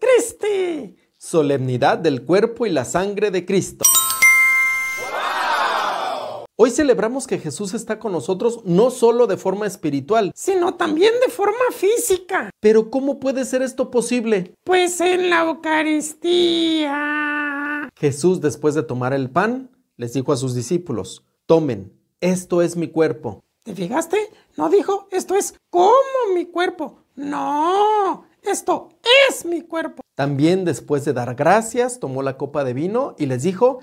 Cristi, Solemnidad del cuerpo y la sangre de Cristo. Hoy celebramos que Jesús está con nosotros no solo de forma espiritual, sino también de forma física. Pero ¿cómo puede ser esto posible? Pues en la Eucaristía. Jesús, después de tomar el pan, les dijo a sus discípulos, tomen, esto es mi cuerpo. ¿Te fijaste? No dijo, esto es como mi cuerpo. No, esto es mi cuerpo. También después de dar gracias, tomó la copa de vino y les dijo,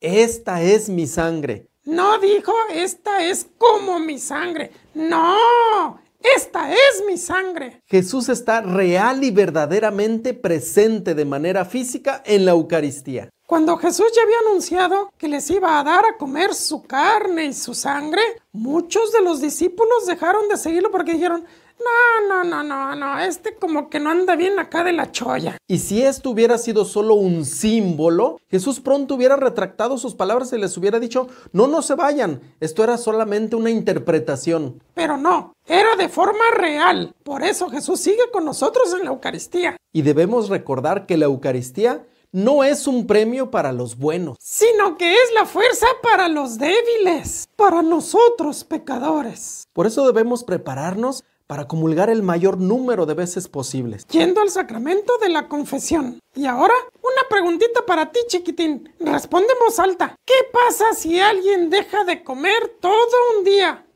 esta es mi sangre. No dijo, esta es como mi sangre. No, esta es mi sangre. Jesús está real y verdaderamente presente de manera física en la Eucaristía. Cuando Jesús ya había anunciado que les iba a dar a comer su carne y su sangre, muchos de los discípulos dejaron de seguirlo porque dijeron, no, no, no, no, no, este como que no anda bien acá de la choya. Y si esto hubiera sido solo un símbolo, Jesús pronto hubiera retractado sus palabras y les hubiera dicho, no, no se vayan, esto era solamente una interpretación. Pero no, era de forma real, por eso Jesús sigue con nosotros en la Eucaristía. Y debemos recordar que la Eucaristía no es un premio para los buenos, sino que es la fuerza para los débiles, para nosotros pecadores. Por eso debemos prepararnos para comulgar el mayor número de veces posibles. Yendo al sacramento de la confesión. Y ahora, una preguntita para ti, chiquitín. Respondemos alta. ¿Qué pasa si alguien deja de comer todo un día?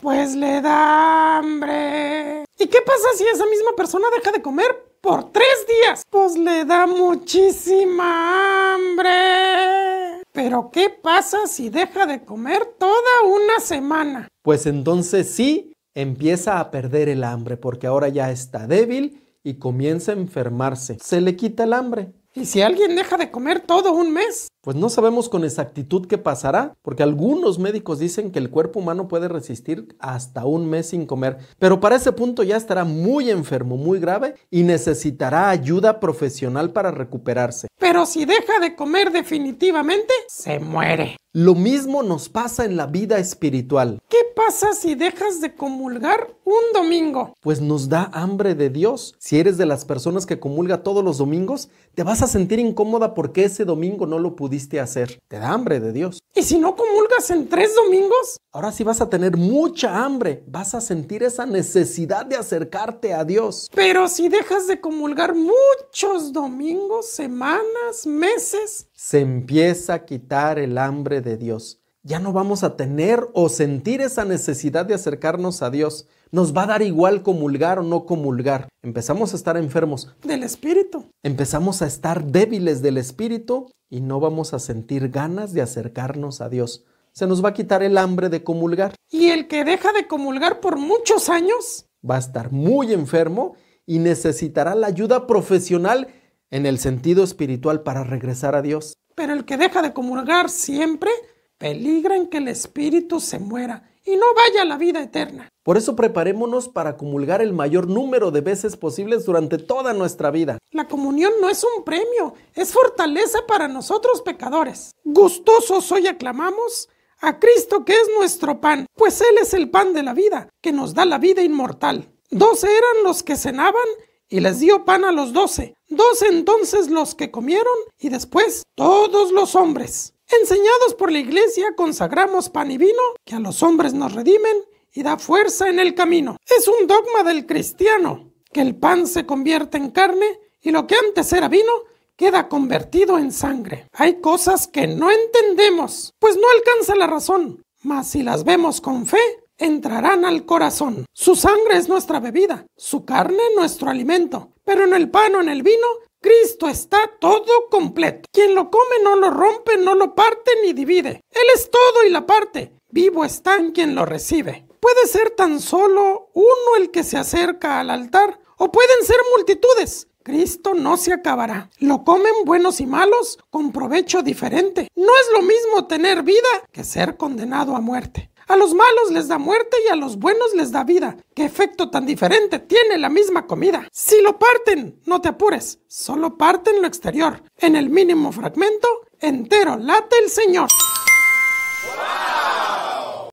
Pues le da hambre. ¿Y qué pasa si esa misma persona deja de comer por tres días, pues le da muchísima hambre. Pero ¿qué pasa si deja de comer toda una semana? Pues entonces sí, empieza a perder el hambre porque ahora ya está débil y comienza a enfermarse. Se le quita el hambre. ¿Y si alguien deja de comer todo un mes? Pues no sabemos con exactitud qué pasará, porque algunos médicos dicen que el cuerpo humano puede resistir hasta un mes sin comer, pero para ese punto ya estará muy enfermo, muy grave y necesitará ayuda profesional para recuperarse. Pero si deja de comer definitivamente, se muere. Lo mismo nos pasa en la vida espiritual. ¿Qué pasa si dejas de comulgar un domingo? Pues nos da hambre de Dios. Si eres de las personas que comulga todos los domingos, te vas a sentir incómoda porque ese domingo no lo pudiste hacer. Te da hambre de Dios. Y si no comulgas en tres domingos, ahora sí vas a tener mucha hambre, vas a sentir esa necesidad de acercarte a Dios. Pero si dejas de comulgar muchos domingos, semanas, meses, se empieza a quitar el hambre de Dios ya no vamos a tener o sentir esa necesidad de acercarnos a Dios. Nos va a dar igual comulgar o no comulgar. Empezamos a estar enfermos del espíritu. Empezamos a estar débiles del espíritu y no vamos a sentir ganas de acercarnos a Dios. Se nos va a quitar el hambre de comulgar. Y el que deja de comulgar por muchos años va a estar muy enfermo y necesitará la ayuda profesional en el sentido espiritual para regresar a Dios. Pero el que deja de comulgar siempre peligran que el espíritu se muera y no vaya a la vida eterna. Por eso preparémonos para comulgar el mayor número de veces posibles durante toda nuestra vida. La comunión no es un premio, es fortaleza para nosotros pecadores. Gustosos hoy aclamamos a Cristo que es nuestro pan, pues Él es el pan de la vida, que nos da la vida inmortal. Doce eran los que cenaban y les dio pan a los doce. Doce entonces los que comieron y después todos los hombres. Enseñados por la iglesia, consagramos pan y vino que a los hombres nos redimen y da fuerza en el camino. Es un dogma del cristiano que el pan se convierte en carne y lo que antes era vino queda convertido en sangre. Hay cosas que no entendemos, pues no alcanza la razón, mas si las vemos con fe, entrarán al corazón. Su sangre es nuestra bebida, su carne nuestro alimento, pero en el pan o en el vino Cristo está todo completo. Quien lo come no lo rompe, no lo parte ni divide. Él es todo y la parte. Vivo está en quien lo recibe. Puede ser tan solo uno el que se acerca al altar, o pueden ser multitudes. Cristo no se acabará. Lo comen buenos y malos con provecho diferente. No es lo mismo tener vida que ser condenado a muerte. A los malos les da muerte y a los buenos les da vida. ¿Qué efecto tan diferente tiene la misma comida? Si lo parten, no te apures, solo parten lo exterior. En el mínimo fragmento, entero late el Señor.